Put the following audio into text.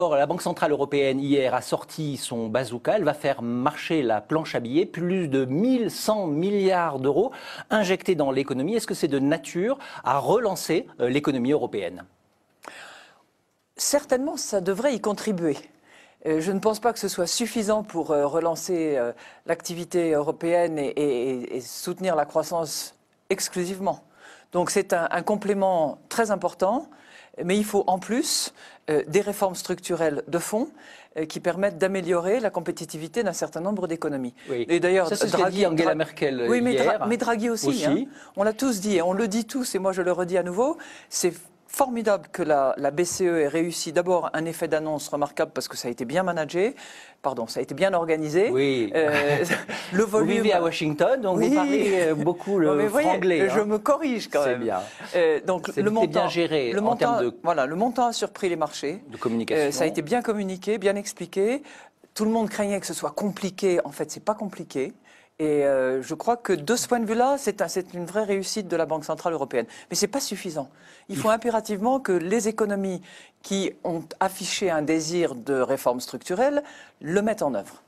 la Banque Centrale Européenne, hier, a sorti son bazooka. Elle va faire marcher la planche à billets. Plus de 1100 milliards d'euros injectés dans l'économie. Est-ce que c'est de nature à relancer euh, l'économie européenne Certainement, ça devrait y contribuer. Euh, je ne pense pas que ce soit suffisant pour euh, relancer l'activité européenne et, soutenir la croissance exclusivement. Donc c'est un, complément très important, mais il faut en plus euh, des réformes structurelles de fond euh, qui permettent d'améliorer la compétitivité d'un certain nombre d'économies. Oui. Et d'ailleurs, Draghi, Angela Merkel, euh, mais, hier, mais Draghi aussi. Hein. on l'a tous dit et on le dit tous et moi je le redis à nouveau. C'est formidable que la, BCE ait réussi d'abord un effet d'annonce remarquable parce que ça a été bien managé, pardon, ça a été bien organisé. Oui. Euh, le volume. Vous vivez à Washington, donc vous parlez euh, beaucoup le mais franglais. Je hein. me corrige quand même. Euh, c'est bien. donc le montant bien géré. Le montant, voilà, le montant a surpris les marchés. De communication. ça a été bien communiqué, bien expliqué. Tout le monde craignait que ce soit compliqué. En fait, c'est pas compliqué. Et euh, je crois que de ce point de vue-là, c'est une vraie réussite de la Banque Centrale Européenne. Mais ce n'est pas suffisant. Il faut impérativement que les économies qui ont affiché un désir de réforme structurelle le mettent en œuvre.